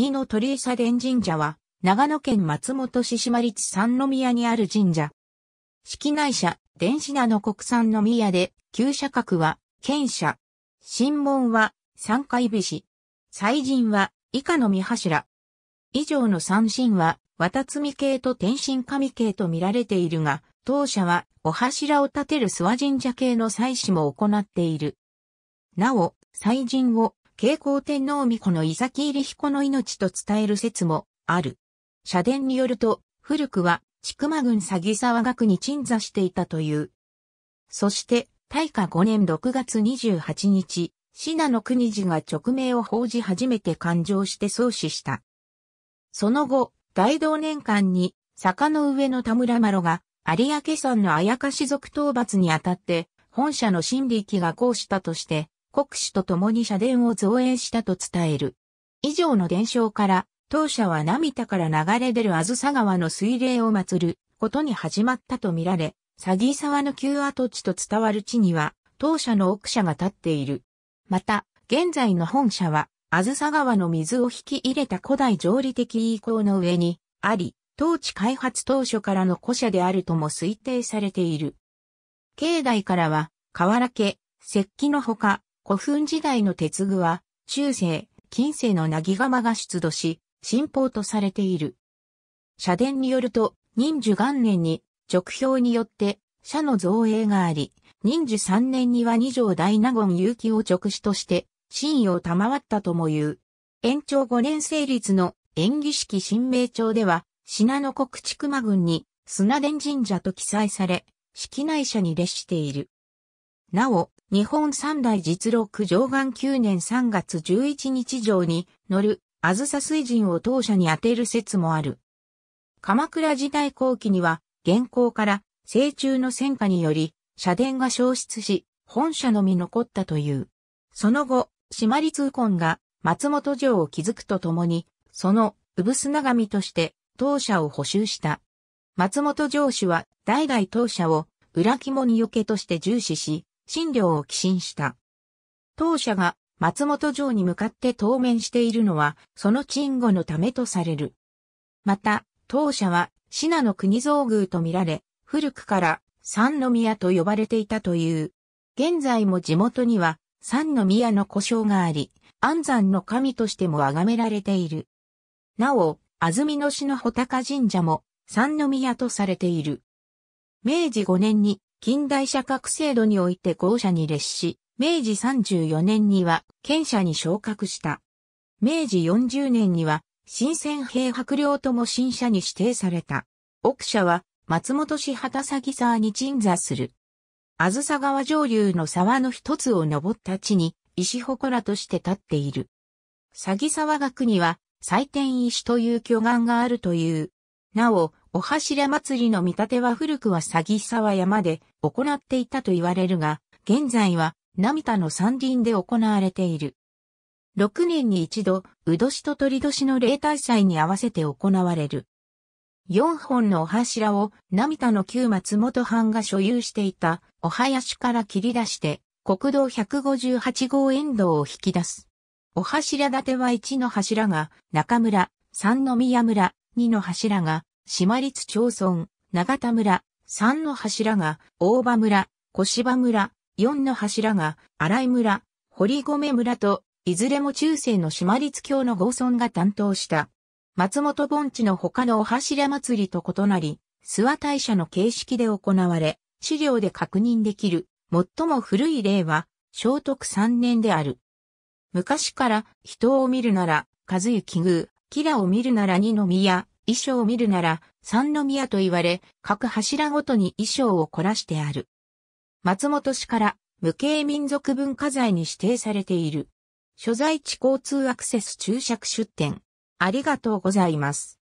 二の鳥居社殿神社は、長野県松本市島立三宮にある神社。式内社、電子名の国産の宮で、旧社格は、県社。神門は、三階菱。祭神は、以下の三柱。以上の三神は、渡積系と天神神系と見られているが、当社は、お柱を立てる諏訪神社系の祭祀も行っている。なお、祭神を、慶光天皇御子の伊崎入彦の命と伝える説もある。社伝によると、古くは、千曲郡詐欺沢学に鎮座していたという。そして、大化5年6月28日、信濃国寺が直命を報じ始めて勘定して創始した。その後、大同年間に、坂の上の田村麻呂が、有明山の綾香氏族討伐にあたって、本社の新力が行したとして、国主と共に社殿を造営したと伝える。以上の伝承から、当社は涙から流れ出るあずさ川の水霊を祀ることに始まったとみられ、詐欺沢の旧跡地と伝わる地には、当社の奥社が立っている。また、現在の本社は、あずさ川の水を引き入れた古代上理的遺構の上に、あり、当地開発当初からの古社であるとも推定されている。境内からは、河原家、石器のほか、古墳時代の鉄具は、中世、近世のなぎ釜が出土し、信奉とされている。社殿によると、忍寿元年に、直表によって、社の造営があり、忍寿三年には二条大納言結城を直視として、真意を賜ったとも言う。延長五年成立の演技式新名帳では、信濃国畜間郡に砂殿神社と記載され、式内社に列している。なお、日本三大実録上岸9年3月11日上に乗る、あずさ水人を当社に当てる説もある。鎌倉時代後期には、現行から、成中の戦火により、社殿が消失し、本社のみ残ったという。その後、島立右近が松本城を築くとともに、その、産砂神として、当社を補修した。松本城主は、代々当社を、裏肝によけとして重視し、診療を寄進した。当社が松本城に向かって当面しているのは、その鎮護のためとされる。また、当社は、信濃国造宮とみられ、古くから三宮と呼ばれていたという。現在も地元には三宮の故障があり、安山の神としても崇められている。なお、安曇野市の穂高神社も三宮とされている。明治5年に近代社格制度において豪社に列し、明治34年には県社に昇格した。明治40年には新鮮兵白領とも新社に指定された。奥社は松本市畑崎沢に鎮座する。あずさ川上流の沢の一つを登った地に石祠として立っている。詐欺沢学には祭典石という巨岩があるという。なお、お柱祭りの見立ては古くは詐欺沢山で行っていたと言われるが、現在は涙の山林で行われている。6年に一度、うどしと鳥年の例大祭に合わせて行われる。4本のお柱を涙の旧松本藩が所有していたお囃子から切り出して国道158号沿道を引き出す。お柱立ては1の柱が中村、3の宮村、2の柱が島立町村、長田村、三の柱が大場村、小芝村、四の柱が荒井村、堀米村と、いずれも中世の島立教の合村が担当した。松本盆地の他のお柱祭りと異なり、諏訪大社の形式で行われ、資料で確認できる、最も古い例は、聖徳三年である。昔から人を見るなら、和幸宮、キラを見るなら二宮、衣装を見るなら、三宮と言われ、各柱ごとに衣装を凝らしてある。松本市から無形民族文化財に指定されている。所在地交通アクセス注釈出店。ありがとうございます。